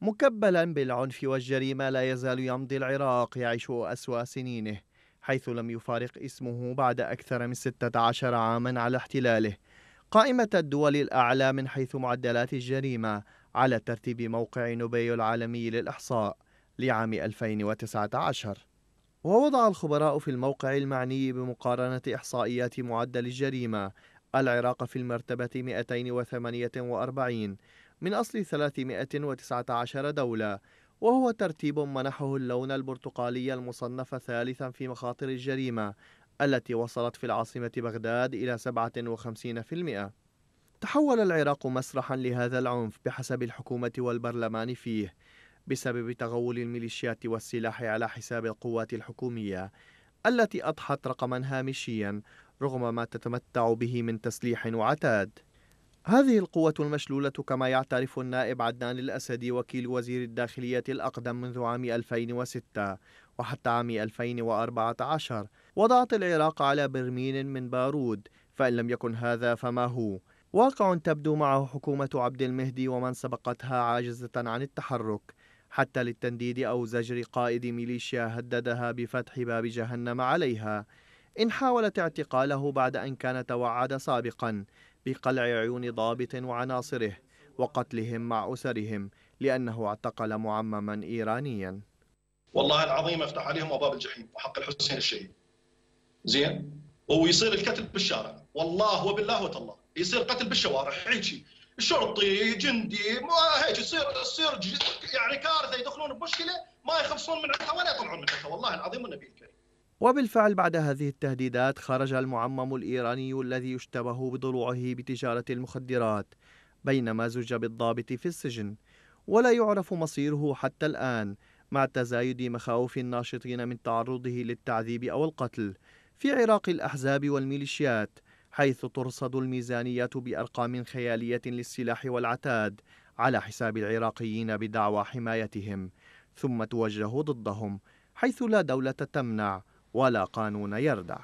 مكبلا بالعنف والجريمة لا يزال يمضي العراق يعيش أسوأ سنينه حيث لم يفارق اسمه بعد أكثر من 16 عاما على احتلاله قائمة الدول الأعلى من حيث معدلات الجريمة على ترتيب موقع نوبيو العالمي للإحصاء لعام 2019 ووضع الخبراء في الموقع المعني بمقارنة إحصائيات معدل الجريمة العراق في المرتبة 248 من أصل 319 دولة وهو ترتيب منحه اللون البرتقالي المصنف ثالثا في مخاطر الجريمة التي وصلت في العاصمة بغداد إلى 57%. تحول العراق مسرحا لهذا العنف بحسب الحكومة والبرلمان فيه بسبب تغول الميليشيات والسلاح على حساب القوات الحكومية التي أضحت رقما هامشيا رغم ما تتمتع به من تسليح وعتاد هذه القوة المشلولة كما يعترف النائب عدنان الأسدي وكيل وزير الداخلية الأقدم منذ عام 2006 وحتى عام 2014 وضعت العراق على برميل من بارود فإن لم يكن هذا فما هو واقع تبدو معه حكومة عبد المهدي ومن سبقتها عاجزة عن التحرك حتى للتنديد أو زجر قائد ميليشيا هددها بفتح باب جهنم عليها إن حاولت اعتقاله بعد أن كان توعد سابقا بقلع عيون ضابط وعناصره وقتلهم مع أسرهم لأنه اعتقل معمما إيرانيا والله العظيم افتح عليهم أبواب الجحيم وحق الحسين الشهيد زين ويصير القتل بالشارع والله وبالله وتالله يصير قتل بالشوارع هيجي شرطي جندي ما هيك يصير يصير يعني كارثه يدخلون بمشكله ما يخلصون من عندها ولا يطلعون من عندها والله العظيم والنبي الكريم وبالفعل بعد هذه التهديدات خرج المعمم الإيراني الذي يشتبه بضلوعه بتجارة المخدرات بينما زج بالضابط في السجن ولا يعرف مصيره حتى الآن مع تزايد مخاوف الناشطين من تعرضه للتعذيب أو القتل في عراق الأحزاب والميليشيات حيث ترصد الميزانيات بأرقام خيالية للسلاح والعتاد على حساب العراقيين بدعوى حمايتهم ثم توجه ضدهم حيث لا دولة تمنع ولا قانون يردع